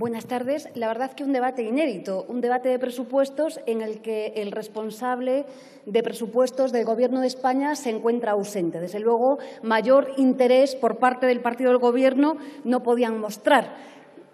Buenas tardes. La verdad es que un debate inédito, un debate de presupuestos en el que el responsable de presupuestos del Gobierno de España se encuentra ausente. Desde luego, mayor interés por parte del partido del Gobierno no podían mostrar.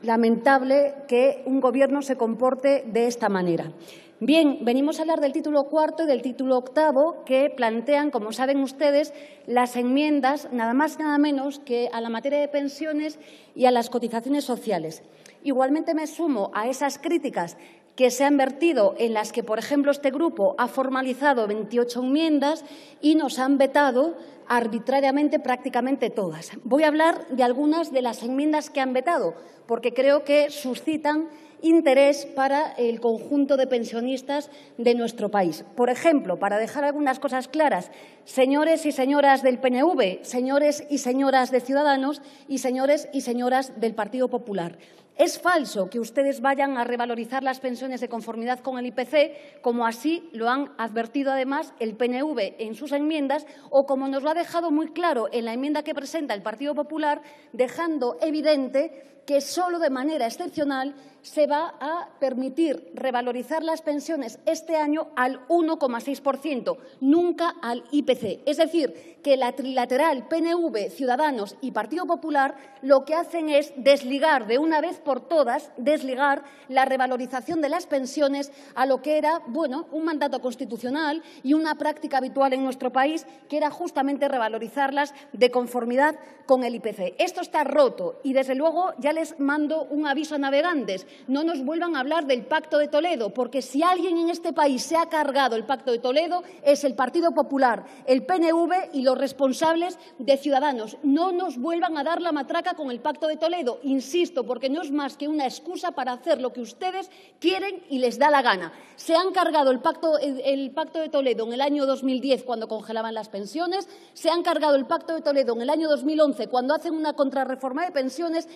Lamentable que un Gobierno se comporte de esta manera. Bien, venimos a hablar del título cuarto y del título octavo que plantean, como saben ustedes, las enmiendas nada más y nada menos que a la materia de pensiones y a las cotizaciones sociales. Igualmente me sumo a esas críticas que se han vertido en las que, por ejemplo, este grupo ha formalizado 28 enmiendas y nos han vetado arbitrariamente prácticamente todas. Voy a hablar de algunas de las enmiendas que han vetado, porque creo que suscitan interés para el conjunto de pensionistas de nuestro país. Por ejemplo, para dejar algunas cosas claras, señores y señoras del PNV, señores y señoras de Ciudadanos y señores y señoras del Partido Popular. Es falso que ustedes vayan a revalorizar las pensiones de conformidad con el IPC, como así lo han advertido además el PNV en sus enmiendas o como nos lo ha dejado muy claro en la enmienda que presenta el Partido Popular, dejando evidente que solo de manera excepcional se va a permitir revalorizar las pensiones este año al 1,6%, nunca al IPC. Es decir, que la trilateral PNV, Ciudadanos y Partido Popular lo que hacen es desligar de una vez por todas, desligar la revalorización de las pensiones a lo que era, bueno, un mandato constitucional y una práctica habitual en nuestro país, que era justamente revalorizarlas de conformidad con el IPC. Esto está roto y, desde luego, ya les mando un aviso a navegantes. No nos vuelvan a hablar del Pacto de Toledo, porque si alguien en este país se ha cargado el Pacto de Toledo es el Partido Popular, el PNV y los responsables de Ciudadanos. No nos vuelvan a dar la matraca con el Pacto de Toledo, insisto, porque no es más que una excusa para hacer lo que ustedes quieren y les da la gana. Se han cargado el Pacto, el, pacto de Toledo en el año 2010 cuando congelaban las pensiones, se han cargado el Pacto de Toledo en el año 2011 cuando hacen una contrarreforma de pensiones,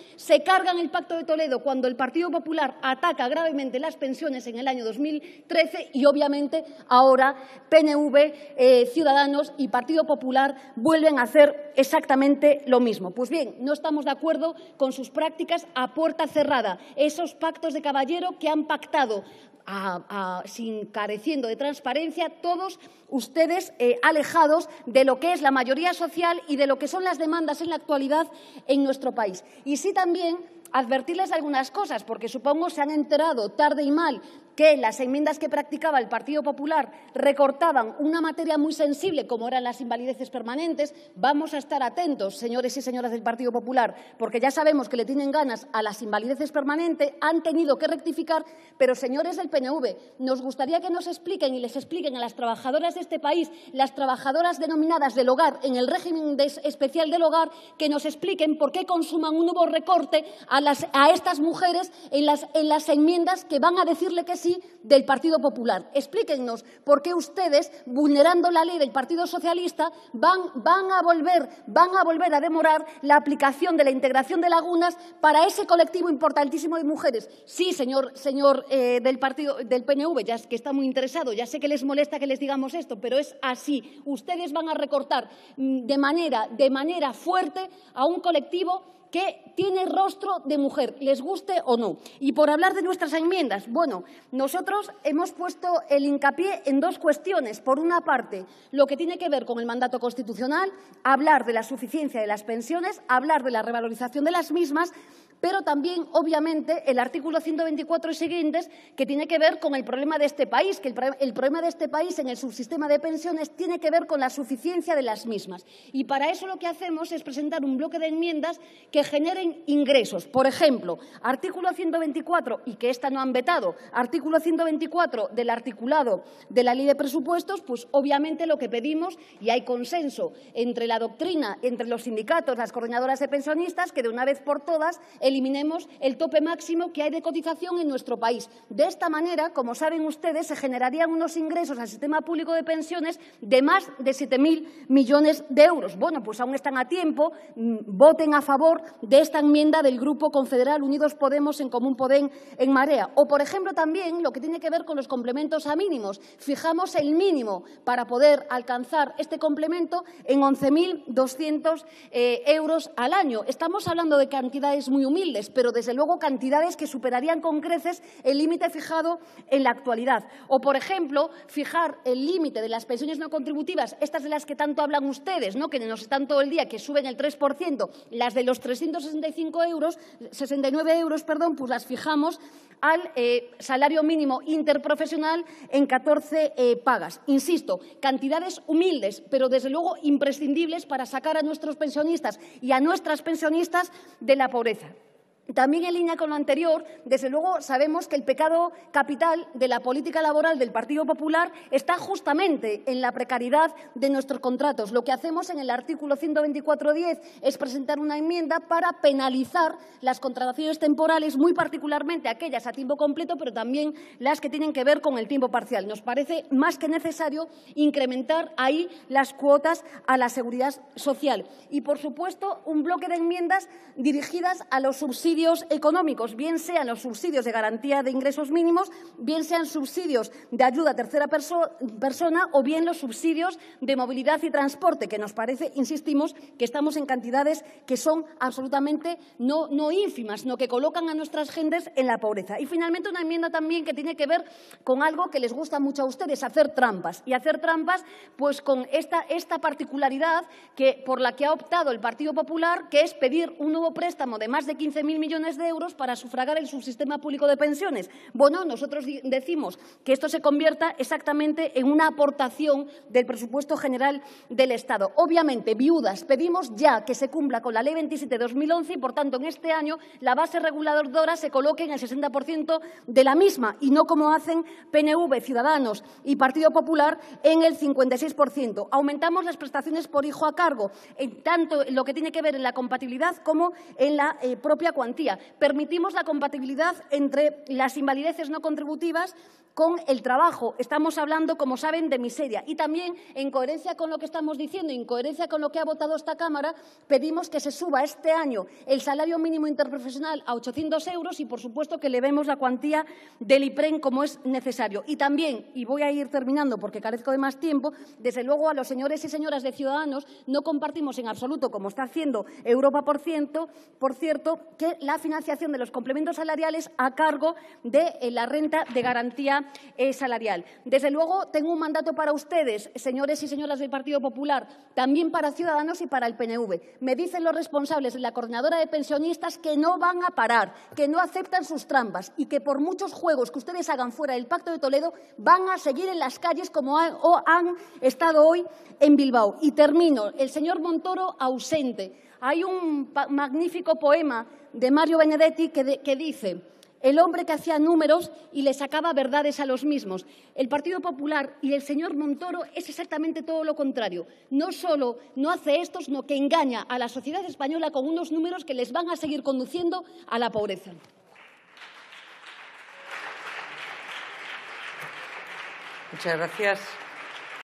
cargan el Pacto de Toledo cuando el Partido Popular ataca gravemente las pensiones en el año 2013 y, obviamente, ahora PNV, eh, Ciudadanos y Partido Popular vuelven a hacer exactamente lo mismo. Pues bien, no estamos de acuerdo con sus prácticas a puerta cerrada, esos pactos de caballero que han pactado sin careciendo de transparencia, todos ustedes eh, alejados de lo que es la mayoría social y de lo que son las demandas en la actualidad en nuestro país. Y sí también advertirles algunas cosas, porque supongo se han enterado tarde y mal las enmiendas que practicaba el Partido Popular recortaban una materia muy sensible como eran las invalideces permanentes, vamos a estar atentos, señores y señoras del Partido Popular, porque ya sabemos que le tienen ganas a las invalideces permanentes, han tenido que rectificar, pero señores del PNV, nos gustaría que nos expliquen y les expliquen a las trabajadoras de este país, las trabajadoras denominadas del hogar en el régimen especial del hogar, que nos expliquen por qué consuman un nuevo recorte a, estas mujeres en las enmiendas que van a decirle que sí del Partido Popular. Explíquenos por qué ustedes, vulnerando la ley del Partido Socialista, van, a, volver, van a volver a demorar la aplicación de la integración de lagunas para ese colectivo importantísimo de mujeres. Sí, señor, señor eh, del, partido, del PNV, ya es que está muy interesado, ya sé que les molesta que les digamos esto, pero es así. Ustedes van a recortar mm, de manera, de manera fuerte a un colectivo que tiene rostro de mujer, les guste o no. Y por hablar de nuestras enmiendas, bueno, nosotros hemos puesto el hincapié en dos cuestiones. Por una parte, lo que tiene que ver con el mandato constitucional, hablar de la suficiencia de las pensiones, hablar de la revalorización de las mismas, pero también, obviamente, el artículo 124 y siguientes, que tiene que ver con el problema de este país, que el, problema de este país en el subsistema de pensiones tiene que ver con la suficiencia de las mismas. Y para eso lo que hacemos es presentar un bloque de enmiendas que generen ingresos. Por ejemplo, artículo 124, y que esta no han vetado, artículo 124 del articulado de la Ley de Presupuestos, pues obviamente lo que pedimos, y hay consenso entre la doctrina, entre los sindicatos, las coordinadoras de pensionistas, que de una vez por todas eliminemos el tope máximo que hay de cotización en nuestro país. De esta manera, como saben ustedes, se generarían unos ingresos al sistema público de pensiones de más de 7.000 millones de euros. Bueno, pues aún están a tiempo, mm, voten a favor de esta enmienda del Grupo Confederal Unidos Podemos en Común Podén en Marea. O, por ejemplo, también lo que tiene que ver con los complementos a mínimos. Fijamos el mínimo para poder alcanzar este complemento en 11.200 eh, euros al año. Estamos hablando de cantidades muy humildes, pero desde luego cantidades que superarían con creces el límite fijado en la actualidad. O, por ejemplo, fijar el límite de las pensiones no contributivas, estas de las que tanto hablan ustedes, ¿no? que nos están todo el día, que suben el 3%, las de los cinco euros, 69 euros, perdón, pues las fijamos al eh, salario mínimo interprofesional en 14 eh, pagas. Insisto, cantidades humildes, pero desde luego imprescindibles para sacar a nuestros pensionistas y a nuestras pensionistas de la pobreza. También en línea con lo anterior, desde luego sabemos que el pecado capital de la política laboral del Partido Popular está justamente en la precariedad de nuestros contratos. Lo que hacemos en el artículo 124.10 es presentar una enmienda para penalizar las contrataciones temporales, muy particularmente aquellas a tiempo completo, pero también las que tienen que ver con el tiempo parcial. Nos parece más que necesario incrementar ahí las cuotas a la seguridad social. Y, por supuesto, un bloque de enmiendas dirigidas a los subsidios económicos, bien sean los subsidios de garantía de ingresos mínimos, bien sean subsidios de ayuda a tercera persona o bien los subsidios de movilidad y transporte, que nos parece, insistimos, que estamos en cantidades que son absolutamente no, no ínfimas, sino que colocan a nuestras gentes en la pobreza. Y finalmente una enmienda también que tiene que ver con algo que les gusta mucho a ustedes, hacer trampas. Y hacer trampas pues con esta, esta particularidad que, por la que ha optado el Partido Popular, que es pedir un nuevo préstamo de más de 15.000 millones de euros para sufragar el subsistema público de pensiones. Bueno, nosotros decimos que esto se convierta exactamente en una aportación del presupuesto general del Estado. Obviamente, viudas, pedimos ya que se cumpla con la Ley 27 de 2011 y, por tanto, en este año la base reguladora se coloque en el 60% de la misma y no como hacen PNV, Ciudadanos y Partido Popular en el 56%. Aumentamos las prestaciones por hijo a cargo, tanto en lo que tiene que ver en la compatibilidad como en la eh, propia cuantía Permitimos la compatibilidad entre las invalideces no contributivas con el trabajo. Estamos hablando, como saben, de miseria. Y también, en coherencia con lo que estamos diciendo, en coherencia con lo que ha votado esta Cámara, pedimos que se suba este año el salario mínimo interprofesional a 800 euros y, por supuesto, que levemos la cuantía del IPREN como es necesario. Y también, y voy a ir terminando porque carezco de más tiempo, desde luego a los señores y señoras de Ciudadanos no compartimos en absoluto, como está haciendo Europa por, ciento, por cierto, que la financiación de los complementos salariales a cargo de eh, la renta de garantía eh, salarial. Desde luego, tengo un mandato para ustedes, señores y señoras del Partido Popular, también para Ciudadanos y para el PNV. Me dicen los responsables de la coordinadora de pensionistas que no van a parar, que no aceptan sus trampas y que por muchos juegos que ustedes hagan fuera del Pacto de Toledo van a seguir en las calles como han, han estado hoy en Bilbao. Y termino. El señor Montoro ausente. Hay un magnífico poema de Mario Benedetti que, dice, el hombre que hacía números y le sacaba verdades a los mismos. El Partido Popular y el señor Montoro es exactamente todo lo contrario. No solo no hace esto, sino que engaña a la sociedad española con unos números que les van a seguir conduciendo a la pobreza. Muchas gracias.